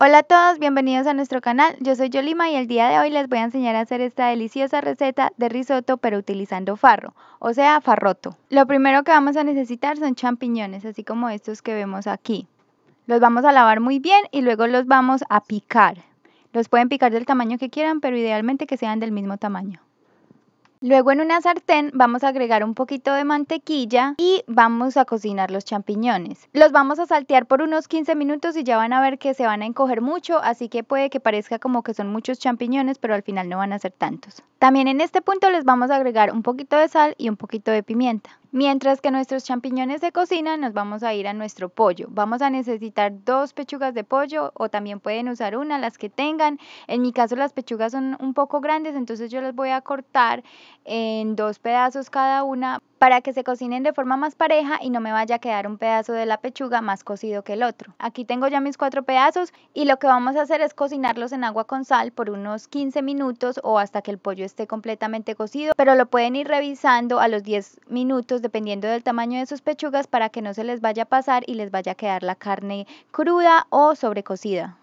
Hola a todos, bienvenidos a nuestro canal. Yo soy Yolima y el día de hoy les voy a enseñar a hacer esta deliciosa receta de risotto pero utilizando farro, o sea, farroto. Lo primero que vamos a necesitar son champiñones, así como estos que vemos aquí. Los vamos a lavar muy bien y luego los vamos a picar. Los pueden picar del tamaño que quieran, pero idealmente que sean del mismo tamaño. Luego en una sartén vamos a agregar un poquito de mantequilla y vamos a cocinar los champiñones. Los vamos a saltear por unos 15 minutos y ya van a ver que se van a encoger mucho, así que puede que parezca como que son muchos champiñones, pero al final no van a ser tantos. También en este punto les vamos a agregar un poquito de sal y un poquito de pimienta. Mientras que nuestros champiñones se cocinan, nos vamos a ir a nuestro pollo. Vamos a necesitar dos pechugas de pollo o también pueden usar una, las que tengan. En mi caso las pechugas son un poco grandes, entonces yo las voy a cortar en dos pedazos cada una para que se cocinen de forma más pareja y no me vaya a quedar un pedazo de la pechuga más cocido que el otro. Aquí tengo ya mis cuatro pedazos y lo que vamos a hacer es cocinarlos en agua con sal por unos 15 minutos o hasta que el pollo esté completamente cocido, pero lo pueden ir revisando a los 10 minutos dependiendo del tamaño de sus pechugas para que no se les vaya a pasar y les vaya a quedar la carne cruda o sobrecocida.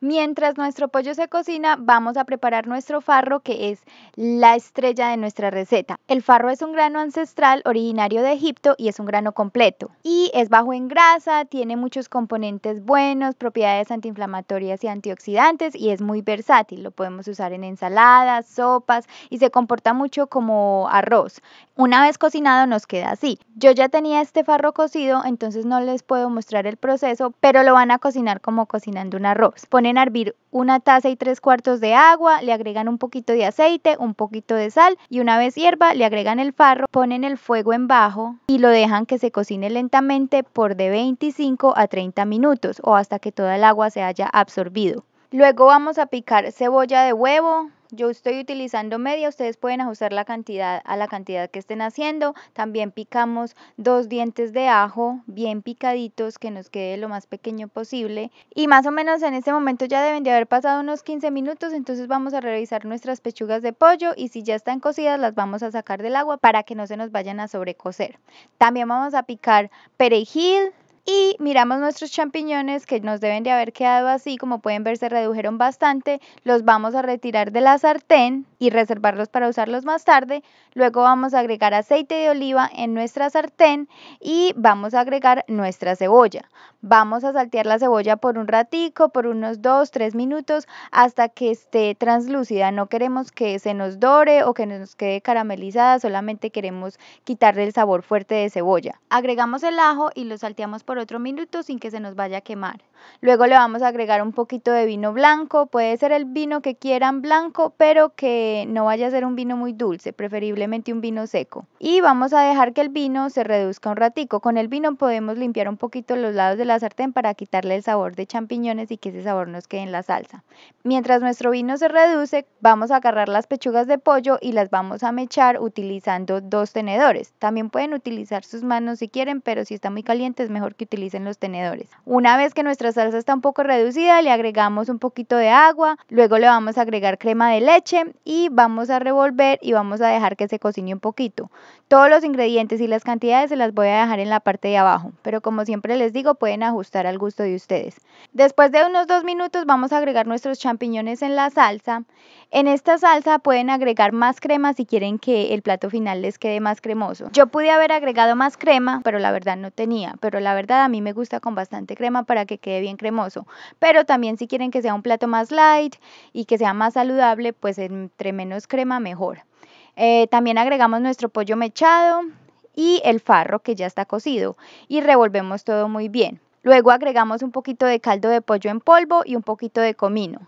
Mientras nuestro pollo se cocina, vamos a preparar nuestro farro que es la estrella de nuestra receta. El farro es un grano ancestral originario de Egipto y es un grano completo. Y es bajo en grasa, tiene muchos componentes buenos, propiedades antiinflamatorias y antioxidantes y es muy versátil. Lo podemos usar en ensaladas, sopas y se comporta mucho como arroz. Una vez cocinado nos queda así. Yo ya tenía este farro cocido, entonces no les puedo mostrar el proceso, pero lo van a cocinar como cocinando un arroz ponen hervir una taza y tres cuartos de agua, le agregan un poquito de aceite, un poquito de sal y una vez hierba le agregan el farro, ponen el fuego en bajo y lo dejan que se cocine lentamente por de 25 a 30 minutos o hasta que toda el agua se haya absorbido. Luego vamos a picar cebolla de huevo, yo estoy utilizando media, ustedes pueden ajustar la cantidad a la cantidad que estén haciendo. También picamos dos dientes de ajo bien picaditos que nos quede lo más pequeño posible. Y más o menos en este momento ya deben de haber pasado unos 15 minutos, entonces vamos a revisar nuestras pechugas de pollo y si ya están cocidas las vamos a sacar del agua para que no se nos vayan a sobrecocer. También vamos a picar perejil, y miramos nuestros champiñones que nos deben de haber quedado así, como pueden ver se redujeron bastante, los vamos a retirar de la sartén y reservarlos para usarlos más tarde. Luego vamos a agregar aceite de oliva en nuestra sartén y vamos a agregar nuestra cebolla. Vamos a saltear la cebolla por un ratico, por unos 2, 3 minutos hasta que esté translúcida. No queremos que se nos dore o que nos quede caramelizada, solamente queremos quitarle el sabor fuerte de cebolla. Agregamos el ajo y lo salteamos por otro minuto sin que se nos vaya a quemar. Luego le vamos a agregar un poquito de vino blanco, puede ser el vino que quieran blanco, pero que no vaya a ser un vino muy dulce, preferiblemente un vino seco. Y vamos a dejar que el vino se reduzca un ratico. Con el vino podemos limpiar un poquito los lados de la sartén para quitarle el sabor de champiñones y que ese sabor nos quede en la salsa. Mientras nuestro vino se reduce, vamos a agarrar las pechugas de pollo y las vamos a mechar utilizando dos tenedores. También pueden utilizar sus manos si quieren, pero si está muy caliente es mejor que utilicen los tenedores. Una vez que nuestra salsa está un poco reducida, le agregamos un poquito de agua, luego le vamos a agregar crema de leche y vamos a revolver y vamos a dejar que se cocine un poquito. Todos los ingredientes y las cantidades se las voy a dejar en la parte de abajo, pero como siempre les digo, pueden ajustar al gusto de ustedes. Después de unos dos minutos vamos a agregar nuestros champiñones en la salsa. En esta salsa pueden agregar más crema si quieren que el plato final les quede más cremoso. Yo pude haber agregado más crema, pero la verdad no tenía, pero la verdad a mí me gusta con bastante crema para que quede bien cremoso. Pero también si quieren que sea un plato más light y que sea más saludable, pues entre menos crema mejor. Eh, también agregamos nuestro pollo mechado y el farro que ya está cocido y revolvemos todo muy bien. Luego agregamos un poquito de caldo de pollo en polvo y un poquito de comino.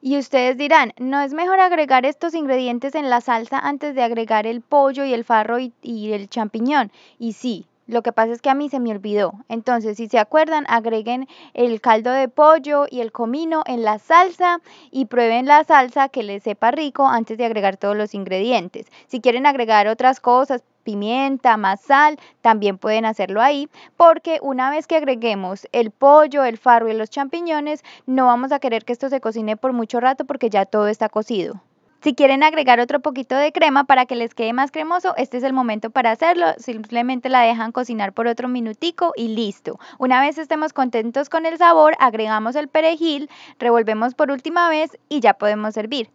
Y ustedes dirán, ¿no es mejor agregar estos ingredientes en la salsa antes de agregar el pollo y el farro y, el champiñón? Y sí, lo que pasa es que a mí se me olvidó. Entonces, si se acuerdan, agreguen el caldo de pollo y el comino en la salsa y prueben la salsa que les sepa rico antes de agregar todos los ingredientes. Si quieren agregar otras cosas, pimienta, más sal, también pueden hacerlo ahí, porque una vez que agreguemos el pollo, el farro y los champiñones, no vamos a querer que esto se cocine por mucho rato porque ya todo está cocido. Si quieren agregar otro poquito de crema para que les quede más cremoso, este es el momento para hacerlo. Simplemente la dejan cocinar por otro minutico y listo. Una vez estemos contentos con el sabor, agregamos el perejil, revolvemos por última vez y ya podemos servir.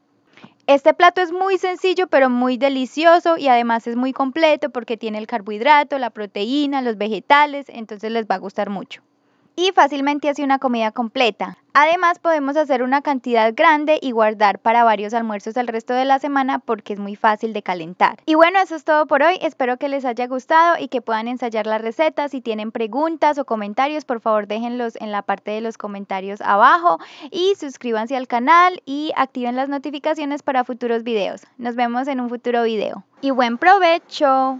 Este plato es muy sencillo pero muy delicioso y además es muy completo porque tiene el carbohidrato, la proteína, los vegetales, entonces les va a gustar mucho y fácilmente hace una comida completa. Además podemos hacer una cantidad grande y guardar para varios almuerzos el resto de la semana porque es muy fácil de calentar. Y bueno, eso es todo por hoy. Espero que les haya gustado y que puedan ensayar las recetas. Si tienen preguntas o comentarios, por favor déjenlos en la parte de los comentarios abajo y suscríbanse al canal y activen las notificaciones para futuros videos. Nos vemos en un futuro video. Y buen provecho.